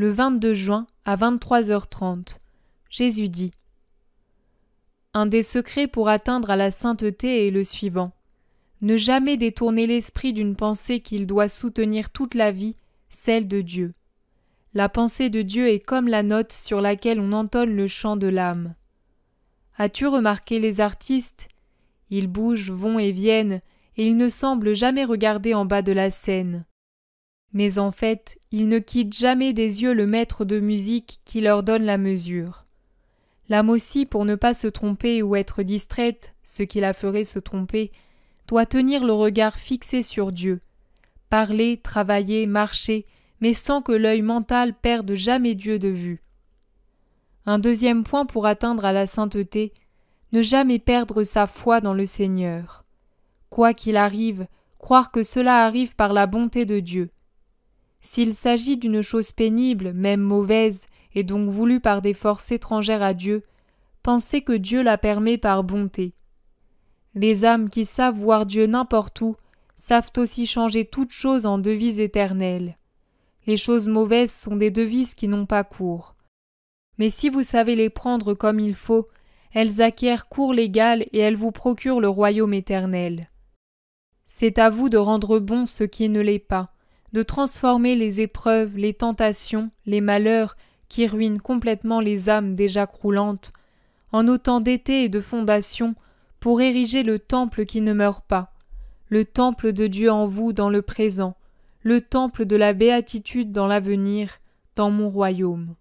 le 22 juin à 23h30, Jésus dit Un des secrets pour atteindre à la sainteté est le suivant ne jamais détourner l'esprit d'une pensée qu'il doit soutenir toute la vie, celle de Dieu. La pensée de Dieu est comme la note sur laquelle on entonne le chant de l'âme. As-tu remarqué les artistes Ils bougent, vont et viennent, et ils ne semblent jamais regarder en bas de la scène. Mais en fait, ils ne quittent jamais des yeux le maître de musique qui leur donne la mesure. L'âme aussi, pour ne pas se tromper ou être distraite, ce qui la ferait se tromper, doit tenir le regard fixé sur Dieu, parler, travailler, marcher, mais sans que l'œil mental perde jamais Dieu de vue. Un deuxième point pour atteindre à la sainteté, ne jamais perdre sa foi dans le Seigneur. Quoi qu'il arrive, croire que cela arrive par la bonté de Dieu. S'il s'agit d'une chose pénible, même mauvaise, et donc voulue par des forces étrangères à Dieu, pensez que Dieu la permet par bonté. Les âmes qui savent voir Dieu n'importe où savent aussi changer toutes choses en devises éternelles. Les choses mauvaises sont des devises qui n'ont pas cours. Mais si vous savez les prendre comme il faut, elles acquièrent cours légal et elles vous procurent le royaume éternel. C'est à vous de rendre bon ce qui ne l'est pas, de transformer les épreuves, les tentations, les malheurs qui ruinent complètement les âmes déjà croulantes, en autant d'été et de fondations pour ériger le temple qui ne meurt pas, le temple de Dieu en vous dans le présent, le temple de la béatitude dans l'avenir, dans mon royaume.